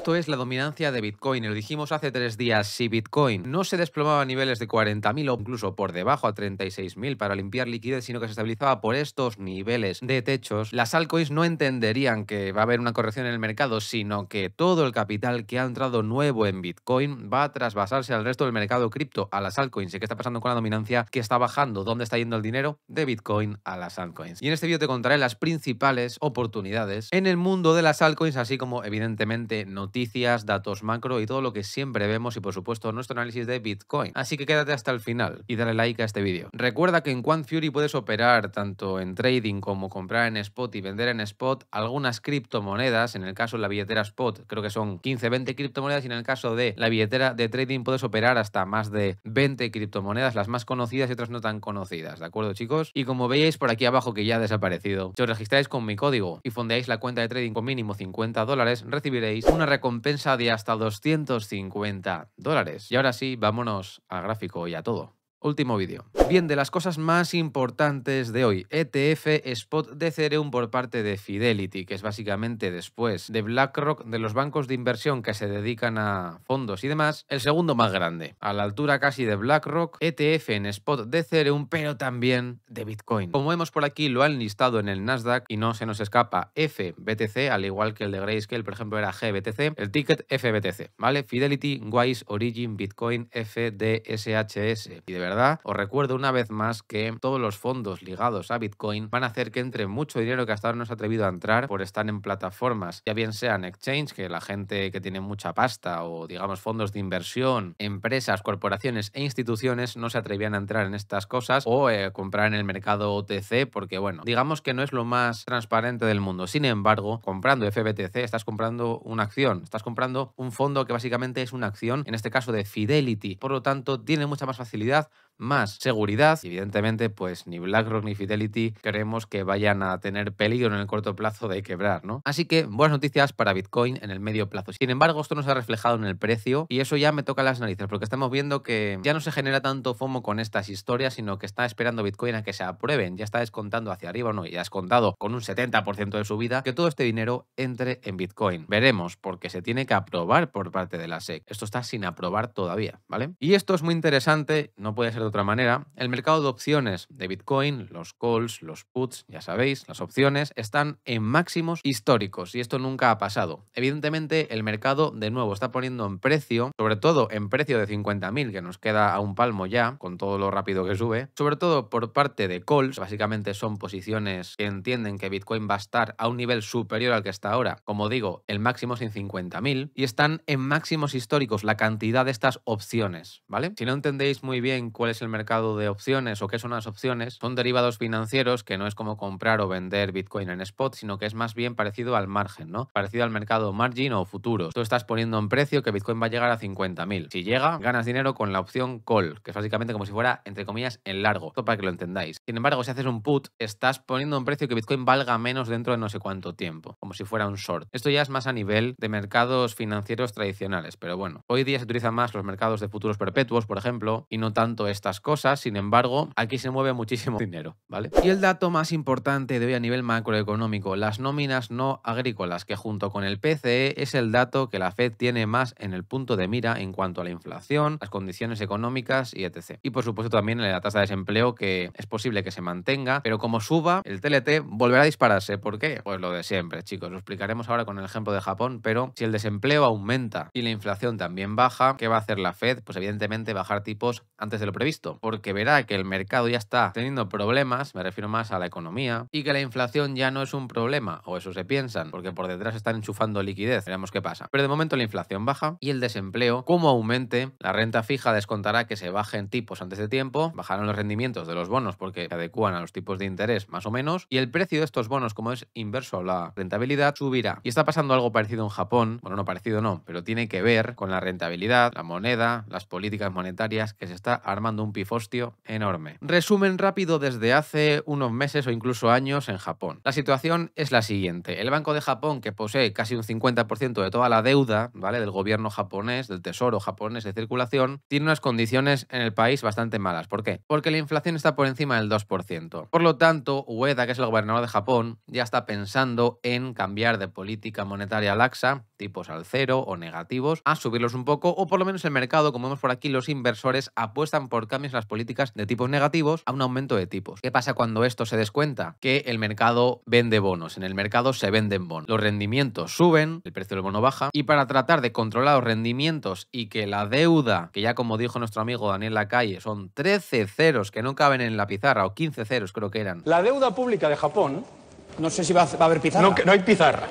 esto es la dominancia de Bitcoin. Lo dijimos hace tres días, si Bitcoin no se desplomaba a niveles de 40.000 o incluso por debajo a 36.000 para limpiar liquidez, sino que se estabilizaba por estos niveles de techos, las altcoins no entenderían que va a haber una corrección en el mercado, sino que todo el capital que ha entrado nuevo en Bitcoin va a trasvasarse al resto del mercado cripto, a las altcoins. ¿Y qué está pasando con la dominancia que está bajando? ¿Dónde está yendo el dinero? De Bitcoin a las altcoins. Y en este vídeo te contaré las principales oportunidades en el mundo de las altcoins, así como evidentemente no noticias, datos macro y todo lo que siempre vemos y por supuesto nuestro análisis de Bitcoin. Así que quédate hasta el final y dale like a este vídeo. Recuerda que en Fury puedes operar tanto en trading como comprar en spot y vender en spot algunas criptomonedas, en el caso de la billetera spot creo que son 15-20 criptomonedas y en el caso de la billetera de trading puedes operar hasta más de 20 criptomonedas, las más conocidas y otras no tan conocidas, ¿de acuerdo chicos? Y como veis por aquí abajo que ya ha desaparecido, si os registráis con mi código y fondeáis la cuenta de trading con mínimo 50 dólares, recibiréis una recomendación recompensa de hasta 250 dólares. Y ahora sí, vámonos a gráfico y a todo. Último vídeo. Bien, de las cosas más importantes de hoy, ETF Spot de Cereum por parte de Fidelity, que es básicamente después de BlackRock, de los bancos de inversión que se dedican a fondos y demás, el segundo más grande, a la altura casi de BlackRock, ETF en Spot de Cereum, pero también de Bitcoin. Como vemos por aquí, lo han listado en el Nasdaq y no se nos escapa FBTC, al igual que el de Grayscale, por ejemplo, era GBTC, el ticket FBTC, ¿vale? Fidelity, Wise, Origin, Bitcoin, FDSHS. Y de verdad os recuerdo una vez más que todos los fondos ligados a Bitcoin van a hacer que entre mucho dinero que hasta ahora no se ha atrevido a entrar por estar en plataformas, ya bien sean exchange, que la gente que tiene mucha pasta, o digamos fondos de inversión, empresas, corporaciones e instituciones no se atrevían a entrar en estas cosas o eh, comprar en el mercado OTC, porque bueno, digamos que no es lo más transparente del mundo. Sin embargo, comprando FBTC estás comprando una acción, estás comprando un fondo que básicamente es una acción, en este caso de Fidelity. Por lo tanto, tiene mucha más facilidad más seguridad. Evidentemente, pues ni BlackRock ni Fidelity creemos que vayan a tener peligro en el corto plazo de quebrar, ¿no? Así que buenas noticias para Bitcoin en el medio plazo. Sin embargo, esto no se ha reflejado en el precio y eso ya me toca las narices porque estamos viendo que ya no se genera tanto FOMO con estas historias, sino que está esperando Bitcoin a que se aprueben. Ya está descontando hacia arriba, ¿no? Ya ha descontado con un 70% de su vida que todo este dinero entre en Bitcoin. Veremos, porque se tiene que aprobar por parte de la SEC. Esto está sin aprobar todavía, ¿vale? Y esto es muy interesante, no puede ser de otra manera, el mercado de opciones de Bitcoin, los calls, los puts, ya sabéis, las opciones, están en máximos históricos y esto nunca ha pasado. Evidentemente, el mercado de nuevo está poniendo en precio, sobre todo en precio de 50.000, que nos queda a un palmo ya, con todo lo rápido que sube, sobre todo por parte de calls, básicamente son posiciones que entienden que Bitcoin va a estar a un nivel superior al que está ahora, como digo, el máximo sin 50.000, y están en máximos históricos la cantidad de estas opciones, ¿vale? Si no entendéis muy bien cuál es el mercado de opciones o qué son las opciones, son derivados financieros que no es como comprar o vender Bitcoin en spot, sino que es más bien parecido al margen, ¿no? Parecido al mercado margin o futuros. Tú estás poniendo un precio que Bitcoin va a llegar a 50.000. Si llega, ganas dinero con la opción call, que es básicamente como si fuera, entre comillas, en largo. Esto para que lo entendáis. Sin embargo, si haces un put, estás poniendo un precio que Bitcoin valga menos dentro de no sé cuánto tiempo, como si fuera un short. Esto ya es más a nivel de mercados financieros tradicionales, pero bueno, hoy día se utilizan más los mercados de futuros perpetuos, por ejemplo, y no tanto estas cosas, sin embargo, aquí se mueve muchísimo dinero, ¿vale? Y el dato más importante de hoy a nivel macroeconómico, las nóminas no agrícolas, que junto con el PCE es el dato que la Fed tiene más en el punto de mira en cuanto a la inflación, las condiciones económicas y etc. Y por supuesto también la tasa de desempleo que es posible que se mantenga, pero como suba, el TLT volverá a dispararse. ¿Por qué? Pues lo de siempre, chicos. Lo explicaremos ahora con el ejemplo de Japón, pero si el desempleo aumenta y la inflación también baja, ¿qué va a hacer la Fed? Pues evidentemente bajar tipos antes de previsto, porque verá que el mercado ya está teniendo problemas, me refiero más a la economía, y que la inflación ya no es un problema, o eso se piensan, porque por detrás están enchufando liquidez, veremos qué pasa. Pero de momento la inflación baja y el desempleo, como aumente, la renta fija descontará que se bajen tipos antes de tiempo, bajarán los rendimientos de los bonos porque se adecúan a los tipos de interés más o menos, y el precio de estos bonos, como es inverso a la rentabilidad, subirá. Y está pasando algo parecido en Japón, bueno, no parecido no, pero tiene que ver con la rentabilidad, la moneda, las políticas monetarias que se está armando mando un pifostio enorme. Resumen rápido desde hace unos meses o incluso años en Japón. La situación es la siguiente. El Banco de Japón, que posee casi un 50% de toda la deuda ¿vale? del gobierno japonés, del tesoro japonés de circulación, tiene unas condiciones en el país bastante malas. ¿Por qué? Porque la inflación está por encima del 2%. Por lo tanto, Ueda, que es el gobernador de Japón, ya está pensando en cambiar de política monetaria laxa, tipos al cero o negativos, a subirlos un poco, o por lo menos el mercado, como vemos por aquí, los inversores apuestan por cambios en las políticas de tipos negativos a un aumento de tipos. ¿Qué pasa cuando esto se descuenta? Que el mercado vende bonos, en el mercado se venden bonos. Los rendimientos suben, el precio del bono baja y para tratar de controlar los rendimientos y que la deuda, que ya como dijo nuestro amigo Daniel Lacalle, son 13 ceros que no caben en la pizarra o 15 ceros creo que eran. La deuda pública de Japón, no sé si va a haber pizarra. no hay pizarra.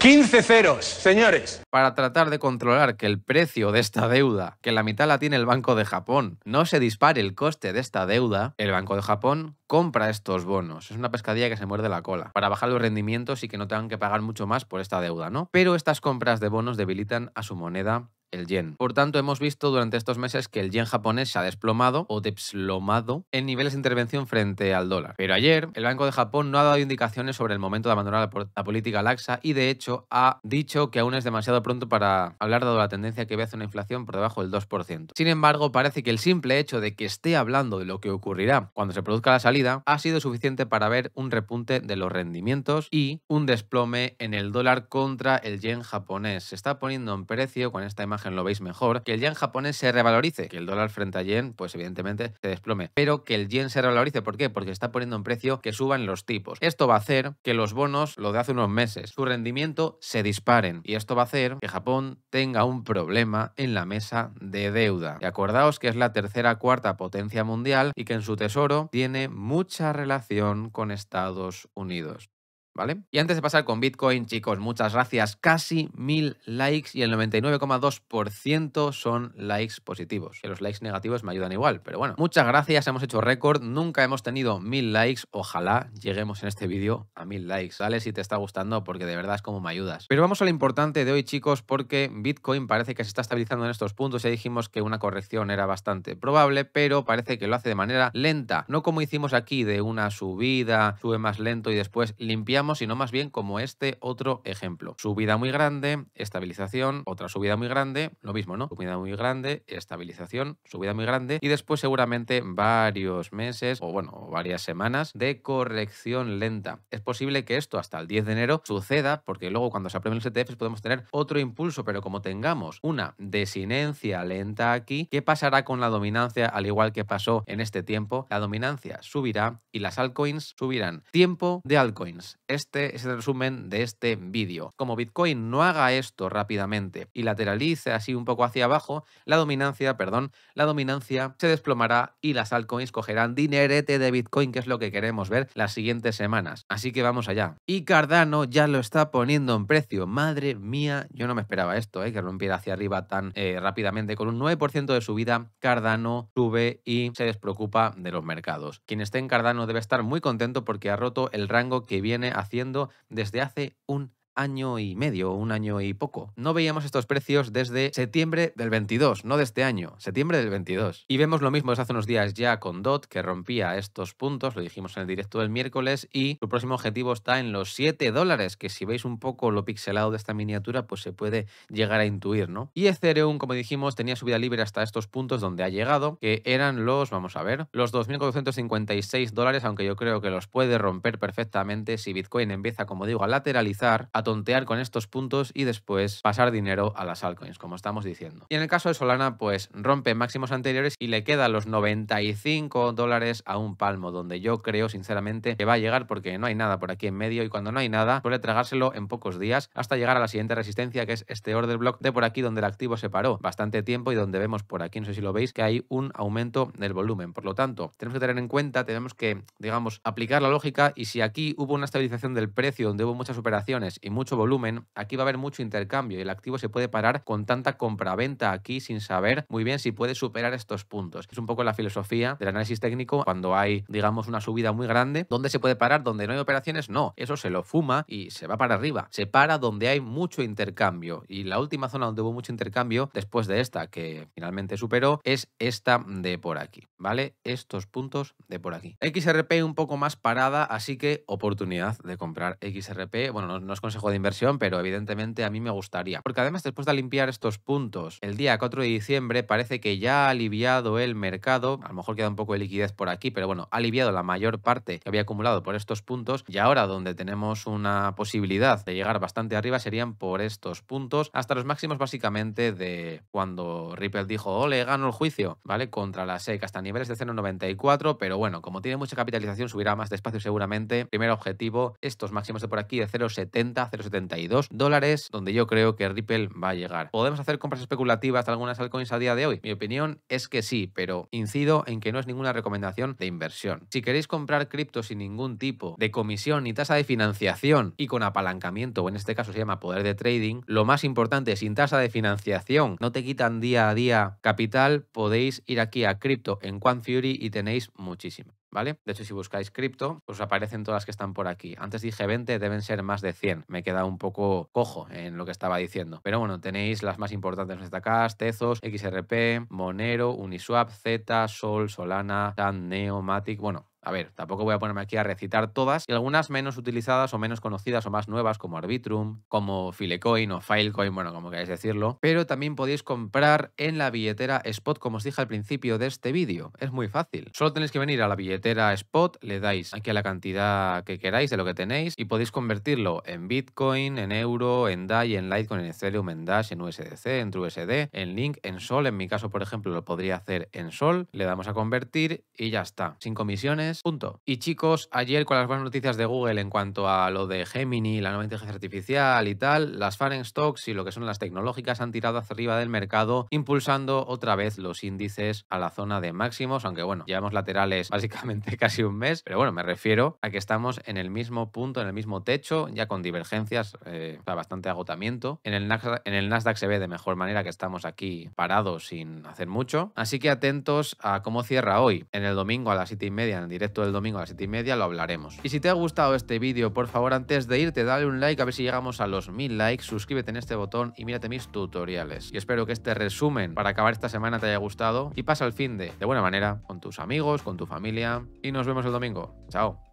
15 ceros, señores. Para tratar de controlar que el precio de esta deuda, que la mitad la tiene el Banco de Japón, no se dispare el coste de esta deuda, el Banco de Japón compra estos bonos. Es una pescadilla que se muerde la cola, para bajar los rendimientos y que no tengan que pagar mucho más por esta deuda, ¿no? Pero estas compras de bonos debilitan a su moneda el yen. Por tanto, hemos visto durante estos meses que el yen japonés se ha desplomado o desplomado en niveles de intervención frente al dólar. Pero ayer, el Banco de Japón no ha dado indicaciones sobre el momento de abandonar la política laxa y de hecho ha dicho que aún es demasiado pronto para hablar dado la tendencia que ve hacia una inflación por debajo del 2%. Sin embargo, parece que el simple hecho de que esté hablando de lo que ocurrirá cuando se produzca la salida ha sido suficiente para ver un repunte de los rendimientos y un desplome en el dólar contra el yen japonés. Se está poniendo en precio con esta imagen lo veis mejor, que el yen japonés se revalorice, que el dólar frente a yen, pues evidentemente se desplome, pero que el yen se revalorice, ¿por qué? Porque está poniendo un precio que suban los tipos. Esto va a hacer que los bonos, lo de hace unos meses, su rendimiento se disparen y esto va a hacer que Japón tenga un problema en la mesa de deuda. Y acordaos que es la tercera o cuarta potencia mundial y que en su tesoro tiene mucha relación con Estados Unidos. ¿vale? Y antes de pasar con Bitcoin, chicos, muchas gracias. Casi mil likes y el 99,2% son likes positivos. Que los likes negativos me ayudan igual, pero bueno. Muchas gracias, hemos hecho récord. Nunca hemos tenido mil likes. Ojalá lleguemos en este vídeo a mil likes, ¿vale? Si te está gustando, porque de verdad es como me ayudas. Pero vamos a lo importante de hoy, chicos, porque Bitcoin parece que se está estabilizando en estos puntos. Ya dijimos que una corrección era bastante probable, pero parece que lo hace de manera lenta. No como hicimos aquí de una subida, sube más lento y después limpiamos sino más bien como este otro ejemplo. Subida muy grande, estabilización, otra subida muy grande, lo mismo, ¿no? Subida muy grande, estabilización, subida muy grande y después seguramente varios meses o bueno, varias semanas de corrección lenta. Es posible que esto hasta el 10 de enero suceda porque luego cuando se aprueben los ETFs podemos tener otro impulso, pero como tengamos una desinencia lenta aquí, ¿qué pasará con la dominancia al igual que pasó en este tiempo? La dominancia subirá y las altcoins subirán. Tiempo de altcoins. Este es el resumen de este vídeo. Como Bitcoin no haga esto rápidamente y lateralice así un poco hacia abajo, la dominancia, perdón, la dominancia se desplomará y las altcoins cogerán dinerete de Bitcoin, que es lo que queremos ver las siguientes semanas. Así que vamos allá. Y Cardano ya lo está poniendo en precio. Madre mía, yo no me esperaba esto, ¿eh? que rompiera hacia arriba tan eh, rápidamente. Con un 9% de subida, Cardano sube y se despreocupa de los mercados. Quien esté en Cardano debe estar muy contento porque ha roto el rango que viene hacia haciendo desde hace un año y medio, un año y poco. No veíamos estos precios desde septiembre del 22, no de este año, septiembre del 22. Y vemos lo mismo desde hace unos días ya con DOT, que rompía estos puntos, lo dijimos en el directo del miércoles, y su próximo objetivo está en los 7 dólares, que si veis un poco lo pixelado de esta miniatura, pues se puede llegar a intuir, ¿no? Y Ethereum, como dijimos, tenía subida libre hasta estos puntos donde ha llegado, que eran los, vamos a ver, los 2.456 dólares, aunque yo creo que los puede romper perfectamente si Bitcoin empieza, como digo, a lateralizar, a tontear con estos puntos y después pasar dinero a las altcoins, como estamos diciendo. Y en el caso de Solana, pues rompe máximos anteriores y le queda los 95 dólares a un palmo, donde yo creo sinceramente que va a llegar porque no hay nada por aquí en medio y cuando no hay nada puede tragárselo en pocos días hasta llegar a la siguiente resistencia que es este order block de por aquí donde el activo se paró bastante tiempo y donde vemos por aquí, no sé si lo veis, que hay un aumento del volumen. Por lo tanto, tenemos que tener en cuenta, tenemos que, digamos, aplicar la lógica y si aquí hubo una estabilización del precio donde hubo muchas operaciones y y mucho volumen, aquí va a haber mucho intercambio y el activo se puede parar con tanta compra-venta aquí sin saber muy bien si puede superar estos puntos. Es un poco la filosofía del análisis técnico cuando hay, digamos, una subida muy grande. ¿Dónde se puede parar? ¿Donde no hay operaciones? No, eso se lo fuma y se va para arriba. Se para donde hay mucho intercambio y la última zona donde hubo mucho intercambio después de esta que finalmente superó es esta de por aquí. ¿vale? Estos puntos de por aquí. XRP un poco más parada, así que oportunidad de comprar XRP. Bueno, no, es consejo de inversión, pero evidentemente a mí me gustaría. Porque además después de limpiar estos puntos, el día 4 de diciembre parece que ya ha aliviado el mercado. A lo mejor queda un poco de liquidez por aquí, pero bueno, ha aliviado la mayor parte que había acumulado por estos puntos. Y ahora donde tenemos una posibilidad de llegar bastante arriba serían por estos puntos, hasta los máximos básicamente de cuando Ripple dijo, ole, gano el juicio, ¿vale? Contra la SEC hasta niveles de 0,94, pero bueno, como tiene mucha capitalización, subirá más despacio seguramente. Primer objetivo, estos máximos de por aquí de 0,70, 0,72 dólares, donde yo creo que Ripple va a llegar. ¿Podemos hacer compras especulativas de algunas altcoins a día de hoy? Mi opinión es que sí, pero incido en que no es ninguna recomendación de inversión. Si queréis comprar cripto sin ningún tipo de comisión ni tasa de financiación y con apalancamiento, o en este caso se llama poder de trading, lo más importante, sin tasa de financiación, no te quitan día a día capital, podéis ir aquí a cripto en en Quantfury y tenéis muchísimas, ¿vale? De hecho, si buscáis cripto, os aparecen todas las que están por aquí. Antes dije 20, deben ser más de 100. Me he quedado un poco cojo en lo que estaba diciendo. Pero bueno, tenéis las más importantes en Tezos, XRP, Monero, Uniswap, Z, Sol, Solana, Tan, Neo, Matic, bueno, a ver, tampoco voy a ponerme aquí a recitar todas y algunas menos utilizadas o menos conocidas o más nuevas como Arbitrum, como Filecoin o Filecoin, bueno, como queráis decirlo. Pero también podéis comprar en la billetera Spot como os dije al principio de este vídeo. Es muy fácil. Solo tenéis que venir a la billetera Spot, le dais aquí a la cantidad que queráis de lo que tenéis y podéis convertirlo en Bitcoin, en euro, en DAI, en Litecoin, en Ethereum, en Dash, en USDC, en TrueSD, en Link, en Sol. En mi caso, por ejemplo, lo podría hacer en Sol. Le damos a convertir y ya está. Sin comisiones punto. Y chicos, ayer con las buenas noticias de Google en cuanto a lo de Gemini, la nueva inteligencia artificial y tal, las Farenstocks stocks y lo que son las tecnológicas han tirado hacia arriba del mercado, impulsando otra vez los índices a la zona de máximos, aunque bueno, llevamos laterales básicamente casi un mes, pero bueno, me refiero a que estamos en el mismo punto, en el mismo techo, ya con divergencias, eh, bastante agotamiento. En el, Nasdaq, en el Nasdaq se ve de mejor manera que estamos aquí parados sin hacer mucho, así que atentos a cómo cierra hoy, en el domingo a las 7 y media en el directo del domingo a las 7 y media, lo hablaremos. Y si te ha gustado este vídeo, por favor, antes de irte, dale un like a ver si llegamos a los mil likes, suscríbete en este botón y mírate mis tutoriales. Y espero que este resumen para acabar esta semana te haya gustado y pasa el fin de, de buena manera, con tus amigos, con tu familia y nos vemos el domingo. Chao.